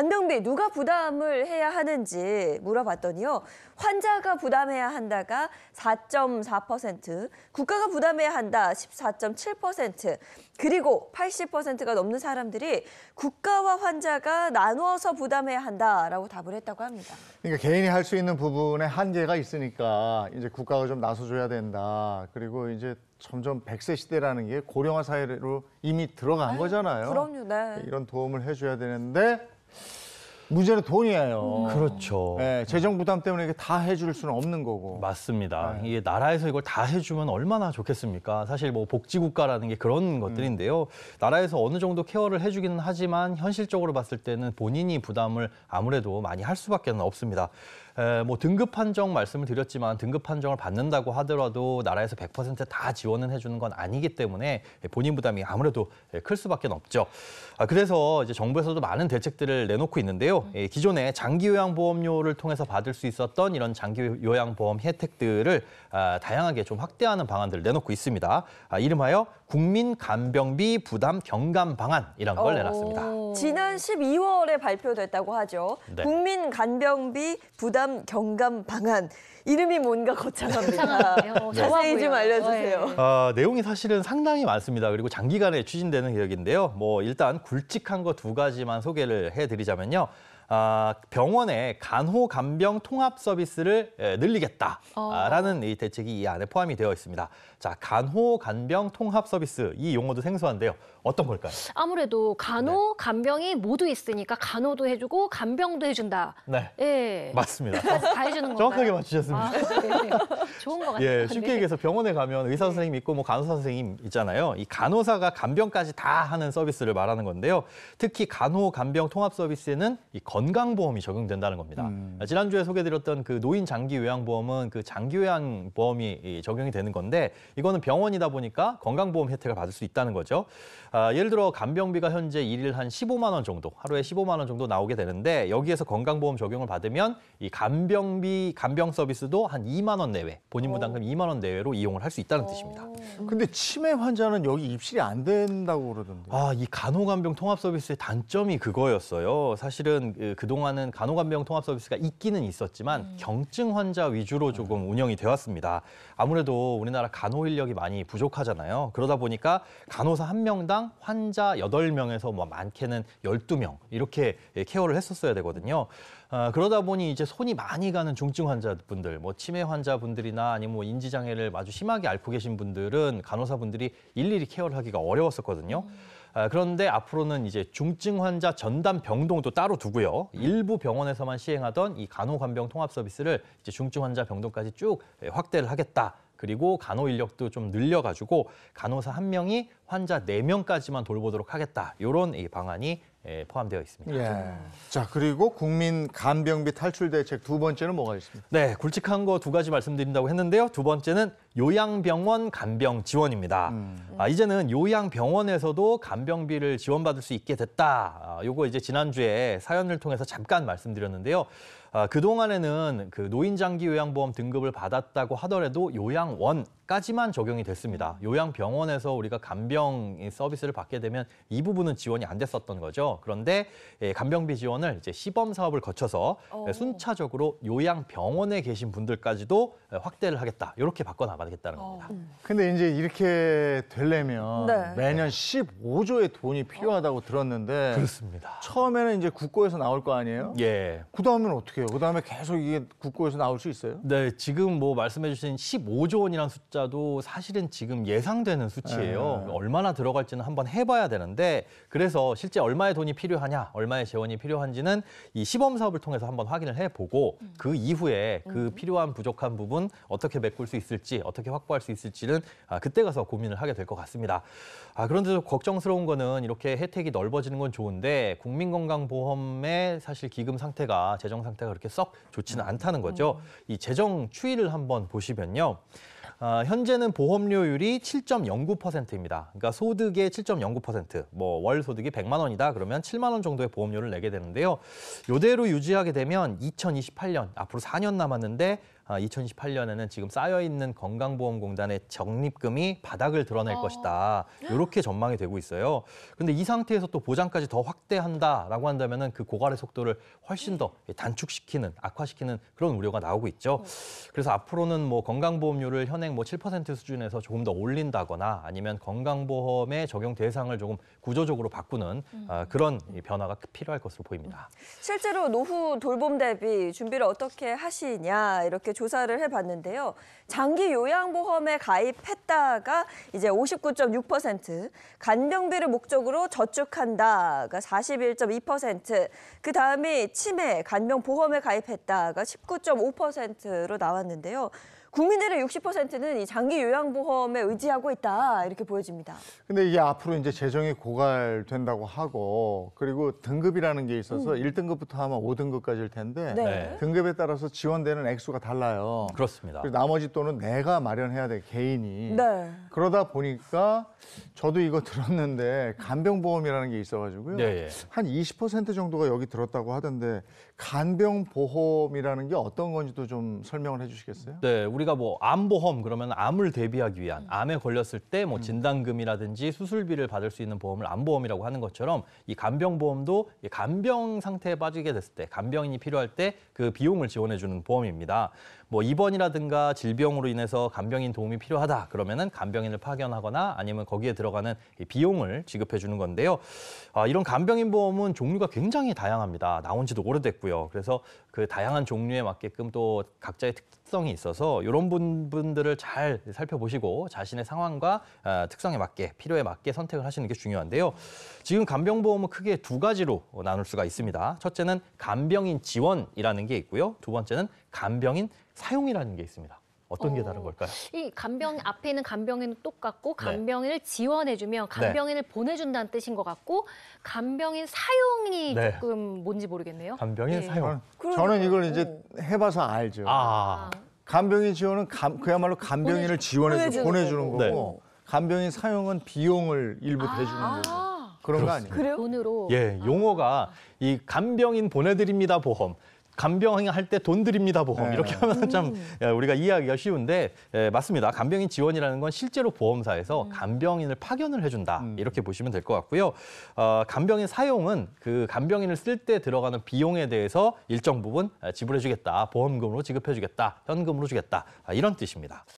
간병비 누가 부담을 해야 하는지 물어봤더니요. 환자가 부담해야 한다가 4.4%, 국가가 부담해야 한다 14.7%, 그리고 80%가 넘는 사람들이 국가와 환자가 나누어서 부담해야 한다라고 답을 했다고 합니다. 그러니까 개인이 할 수 있는 부분에 한계가 있으니까 이제 국가가 좀 나서줘야 된다. 그리고 이제 점점 백세 시대라는 게 고령화 사회로 이미 들어간 아유, 거잖아요. 그럼요, 네. 이런 도움을 해줘야 되는데 문제는 돈이에요. 그렇죠. 예, 재정 부담 때문에 이게 다 해줄 수는 없는 거고. 맞습니다. 예. 이게 나라에서 이걸 다 해주면 얼마나 좋겠습니까? 사실 뭐 복지국가라는 게 그런 음. 것들인데요. 나라에서 어느 정도 케어를 해주기는 하지만 현실적으로 봤을 때는 본인이 부담을 아무래도 많이 할 수밖에 없습니다. 뭐 등급 판정 말씀을 드렸지만 등급 판정을 받는다고 하더라도 나라에서 100%다 지원은 해주는 건 아니기 때문에 본인 부담이 아무래도 예, 클 수밖에 없죠. 아, 그래서 이제 정부에서도 많은 대책들을 내놓고 있는데요. 음. 예, 기존에 장기요양보험료를 통해서 받을 수 있었던 이런 장기요양보험 혜택들을 아, 다양하게 좀 확대하는 방안들을 내놓고 있습니다. 아, 이름하여 국민 간병비 부담 경감 방안이라는 걸 내놨습니다. 지난 12월에 발표됐다고 하죠. 네. 국민 간병비 부담 공감 경감 방안 이름이 뭔가 거창합니다. 네. 자세히 좀 알려주세요. 네. 아, 내용이 사실은 상당히 많습니다. 그리고 장기간에 추진되는 개혁인데요. 뭐 일단 굵직한 거 두 가지만 소개를 해드리자면요. 아, 병원의 간호간병 통합 서비스를 늘리겠다라는 어. 이 대책이 이 안에 포함이 되어 있습니다. 자, 간호간병 통합 서비스 이 용어도 생소한데요. 어떤 걸까요? 아무래도 간호, 네. 간병이 모두 있으니까 간호도 해주고 간병도 해준다. 네, 예. 맞습니다. 다 해주는 거 정확하게 맞추셨습니다. 아, 네. 좋은 것 같아요. 예, 쉽게 네. 얘기해서 병원에 가면 의사 네. 선생님 있고 뭐 간호사 선생님 있잖아요. 이 간호사가 간병까지 다 하는 서비스를 말하는 건데요. 특히 간호 간병 통합 서비스에는 이건 건강보험이 적용된다는 겁니다. 음. 지난주에 소개드렸던 그 노인 장기 요양보험은 그 장기 요양보험이 적용이 되는 건데 이거는 병원이다 보니까 건강보험 혜택을 받을 수 있다는 거죠. 아, 예를 들어 간병비가 현재 일일한 15만 원 정도, 하루에 15만 원 정도 나오게 되는데 여기에서 건강보험 적용을 받으면 이 간병비 간병 서비스도 한 2만 원 내외, 본인 부담금 오. 2만 원 내외로 이용을 할 수 있다는 뜻입니다. 어. 근데 치매 환자는 여기 입실이 안 된다고 그러던데. 아, 이 간호간병 통합 서비스의 단점이 그거였어요. 사실은 그 그동안은 간호간병 통합 서비스가 있기는 있었지만 음. 경증 환자 위주로 조금 운영이 되었습니다. 아무래도 우리나라 간호 인력이 많이 부족하잖아요. 그러다 보니까 간호사 한 명당 환자 여덟 명에서뭐 많게는 열두 명 이렇게 예, 케어를 했었어야 되거든요. 어, 그러다 보니 이제 손이 많이 가는 중증 환자분들, 뭐 치매 환자분들이나 아니면 뭐 인지 장애를 아주 심하게 앓고 계신 분들은 간호사분들이 일일이 케어를 하기가 어려웠었거든요. 음. 아, 그런데 앞으로는 이제 중증 환자 전담 병동도 따로 두고요. 일부 병원에서만 시행하던 이 간호간병 통합 서비스를 이제 중증 환자 병동까지 쭉 예, 확대를 하겠다. 그리고 간호 인력도 좀 늘려가지고 간호사 한 명이 환자 네 명까지만 돌보도록 하겠다. 이런 이 방안이 예, 포함되어 있습니다. 예. 자 그리고 국민 간병비 탈출 대책 두 번째는 뭐가 있습니까? 네, 굵직한 거 두 가지 말씀드린다고 했는데요. 두 번째는 요양병원 간병 지원입니다. 음. 아, 이제는 요양병원에서도 간병비를 지원받을 수 있게 됐다. 아, 요거 이제 지난주에 사연을 통해서 잠깐 말씀드렸는데요. 아, 그동안에는 그 노인장기 요양보험 등급을 받았다고 하더라도 요양원까지만 적용이 됐습니다. 요양병원에서 우리가 간병 서비스를 받게 되면 이 부분은 지원이 안 됐었던 거죠. 그런데 예, 간병비 지원을 이제 시범 사업을 거쳐서 오. 예, 어. 순차적으로 요양병원에 계신 분들까지도 예, 확대를 하겠다. 이렇게 바꿔나가겠다는 어. 겁니다. 음. 근데 이제 이렇게 되려면 네. 매년 15조의 돈이 필요하다고 들었는데 그렇습니다. 처음에는 이제 국고에서 나올 거 아니에요? 예. 그다음엔 어떻게 어떻게 요 그다음에 계속 이게 국고에서 나올 수 있어요? 네, 지금 뭐 말씀해주신 15조 원이라는 숫자도 사실은 지금 예상되는 수치예요. 네, 네. 얼마나 들어갈지는 한번 해봐야 되는데 그래서 실제 얼마의 돈이 필요하냐, 얼마의 재원이 필요한지는 이 시범 사업을 통해서 한번 확인을 해보고 음. 그 이후에 그 음. 필요한 부족한 부분 어떻게 메꿀 수 있을지, 어떻게 확보할 수 있을지는 아, 그때 가서 고민을 하게 될 것 같습니다. 아, 그런데도 걱정스러운 거는 이렇게 혜택이 넓어지는 건 좋은데 국민건강보험의 사실 기금 상태가 재정 상태가 그렇게 썩 좋지는 음. 않다는 거죠. 음. 이 재정 추이를 한번 보시면요. 아, 현재는 보험료율이 7.09%입니다. 그러니까 소득의 7.09%, 뭐 월 소득이 100만 원이다 그러면 7만 원 정도의 보험료를 내게 되는데요. 요대로 유지하게 되면 2028년 앞으로 4년 남았는데 2 0 1 8년에는 지금 쌓여있는 건강보험공단의 적립금이 바닥을 드러낼 어. 것이다. 이렇게 전망이 되고 있어요. 근데 이 상태에서 또 보장까지 더 확대한다라고 한다면 그 고갈의 속도를 훨씬 더 네. 단축시키는, 악화시키는 그런 우려가 나오고 있죠. 네. 그래서 앞으로는 뭐 건강보험료를 현행 뭐 7% 수준에서 조금 더 올린다거나 아니면 건강보험의 적용 대상을 조금 구조적으로 바꾸는 어, 그런 변화가 필요할 것으로 보입니다. 실제로 노후 돌봄 대비 준비를 어떻게 하시냐 이렇게 조사를 해봤는데요. 장기 요양보험에 가입했다가 이제 59.6%, 간병비를 목적으로 저축한다가 41.2%, 그 다음이 치매, 간병보험에 가입했다가 19.5%로 나왔는데요. 국민들의 60%는 이 장기 요양보험에 의지하고 있다 이렇게 보여집니다. 근데 이게 앞으로 이제 재정이 고갈된다고 하고 그리고 등급이라는 게 있어서 음. 일 1등급부터 아마 5등급까지일 텐데 네. 등급에 따라서 지원되는 액수가 달라요. 그렇습니다. 나머지 또는 내가 마련해야 돼 개인이. 네. 그러다 보니까 저도 이거 들었는데 간병보험이라는 게 있어가지고요. 네, 예. 한20% 정도가 여기 들었다고 하던데 간병보험이라는 게 어떤 건지도 좀 설명을 해주시겠어요? 네, 우리 우리가 뭐 암보험 그러면 암을 대비하기 위한 암에 걸렸을 때 뭐 진단금이라든지 수술비를 받을 수 있는 보험을 암보험이라고 하는 것처럼 이 간병보험도 이 간병 상태에 빠지게 됐을 때 간병인이 필요할 때 그 비용을 지원해 주는 보험입니다. 뭐 입원이라든가 질병으로 인해서 간병인 도움이 필요하다 그러면은 간병인을 파견하거나 아니면 거기에 들어가는 비용을 지급해 주는 건데요. 아, 이런 간병인 보험은 종류가 굉장히 다양합니다. 나온 지도 오래됐고요. 그래서 그 다양한 종류에 맞게끔 또 각자의 특 특성이 있어서 이런 부분들을 잘 살펴보시고 자신의 상황과 아, 특성에 맞게 필요에 맞게 선택을 하시는 게 중요한데요. 지금 간병보험은 크게 두 가지로 나눌 수가 있습니다. 첫째는 간병인 지원이라는 게 있고요. 두 번째는 간병인 사용이라는 게 있습니다. 어떤 게 다른 걸까요? 이 간병 앞에는 있 간병인은 똑같고 네. 네. 간병인을 네. 지원해주면 간병인을 네. 보내준다는 뜻인 것 같고 간병인 사용이 네. 조금 뭔지 모르겠네요. 간병인 예. 사용. 저는 이걸 이제 해봐서 알죠. 아. 간병인 지원은 감, 그야말로 간병인을 지원해서 보내주는, 보내주는 거고 간병인 사용은 비용을 일부 아. 대주는 거고. 그런 그렇습니다. 거 아니에요? 그래요? 돈으로. 예, 아. 용어가 이 간병인 보내드립니다 보험, 간병할 인때돈 드립니다 보험 네. 이렇게 하면 참 음. 우리가 이해하기가 쉬운데 예, 맞습니다 간병인 지원이라는 건 실제로 보험사에서 음. 간병인을 파견을 해준다 음. 이렇게 보시면 될 것 같고요 어, 간병인 사용은 그 간병인을 쓸 때 들어가는 비용에 대해서 일정 부분 아, 지불해주겠다 보험금으로 지급해주겠다 현금으로 주겠다 아, 이런 뜻입니다.